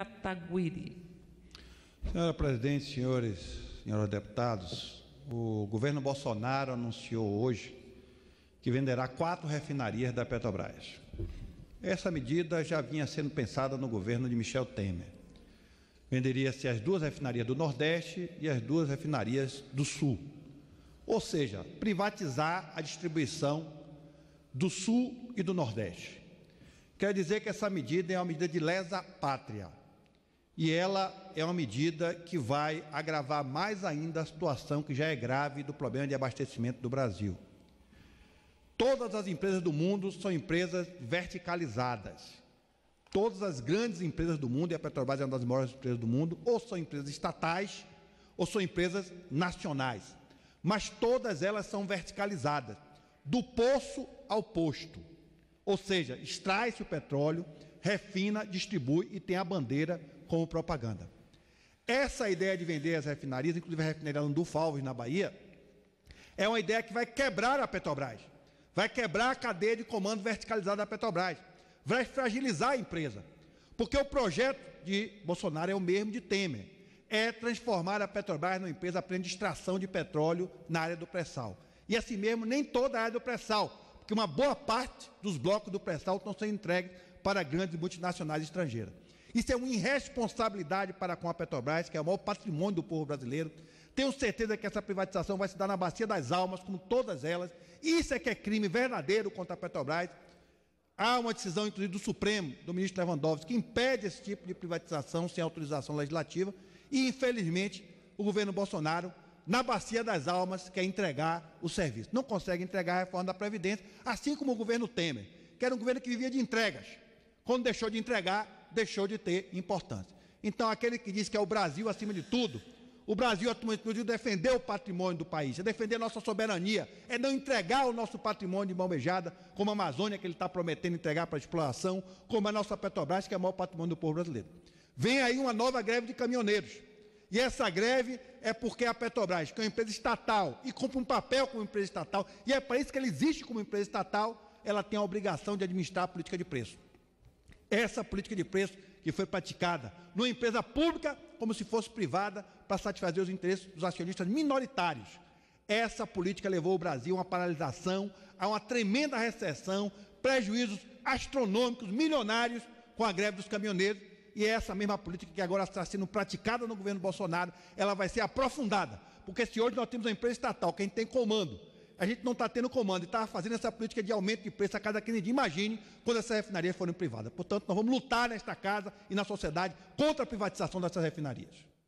Cataguiri. Senhora presidente, senhores, senhores deputados, o governo Bolsonaro anunciou hoje que venderá quatro refinarias da Petrobras. Essa medida já vinha sendo pensada no governo de Michel Temer. Venderia-se as duas refinarias do Nordeste e as duas refinarias do Sul. Ou seja, privatizar a distribuição do Sul e do Nordeste. Quer dizer que essa medida é uma medida de lesa pátria e ela é uma medida que vai agravar mais ainda a situação que já é grave do problema de abastecimento do Brasil. Todas as empresas do mundo são empresas verticalizadas. Todas as grandes empresas do mundo, e a Petrobras é uma das maiores empresas do mundo, ou são empresas estatais ou são empresas nacionais. Mas todas elas são verticalizadas, do poço ao posto. Ou seja, extrai-se o petróleo, refina, distribui e tem a bandeira como propaganda. Essa ideia de vender as refinarias, inclusive a refinaria Landulfo Alves, na Bahia, é uma ideia que vai quebrar a Petrobras, vai quebrar a cadeia de comando verticalizada da Petrobras, vai fragilizar a empresa, porque o projeto de Bolsonaro é o mesmo de Temer, é transformar a Petrobras numa empresa apenas de extração de petróleo na área do pré-sal. E assim mesmo, nem toda a área do pré-sal, porque uma boa parte dos blocos do pré-sal estão sendo entregues para grandes multinacionais estrangeiras. Isso é uma irresponsabilidade para com a Petrobras, que é o maior patrimônio do povo brasileiro. Tenho certeza que essa privatização vai se dar na bacia das almas, como todas elas. Isso é que é crime verdadeiro contra a Petrobras. Há uma decisão, inclusive, do Supremo, do ministro Lewandowski, que impede esse tipo de privatização sem autorização legislativa. E, infelizmente, o governo Bolsonaro, na bacia das almas, quer entregar o serviço. Não consegue entregar a reforma da Previdência, assim como o governo Temer, que era um governo que vivia de entregas. Quando deixou de entregar, deixou de ter importância. Então, aquele que diz que é o Brasil acima de tudo, o Brasil acima de tudo é defender o patrimônio do país, é defender a nossa soberania, é não entregar o nosso patrimônio de mão beijada, como a Amazônia que ele está prometendo entregar para a exploração, como a nossa Petrobras, que é o maior patrimônio do povo brasileiro. Vem aí uma nova greve de caminhoneiros. E essa greve é porque a Petrobras, que é uma empresa estatal e cumpre um papel como empresa estatal, e é para isso que ela existe como empresa estatal, ela tem a obrigação de administrar a política de preço. Essa política de preço que foi praticada numa empresa pública como se fosse privada para satisfazer os interesses dos acionistas minoritários. Essa política levou o Brasil a uma paralisação, a uma tremenda recessão, prejuízos astronômicos, milionários com a greve dos caminhoneiros. E essa mesma política que agora está sendo praticada no governo Bolsonaro, ela vai ser aprofundada. Porque se hoje nós temos uma empresa estatal, quem tem comando, a gente não está tendo comando e está fazendo essa política de aumento de preço a cada 15 dias. Imagine quando essas refinarias forem privadas. Portanto, nós vamos lutar nesta casa e na sociedade contra a privatização dessas refinarias.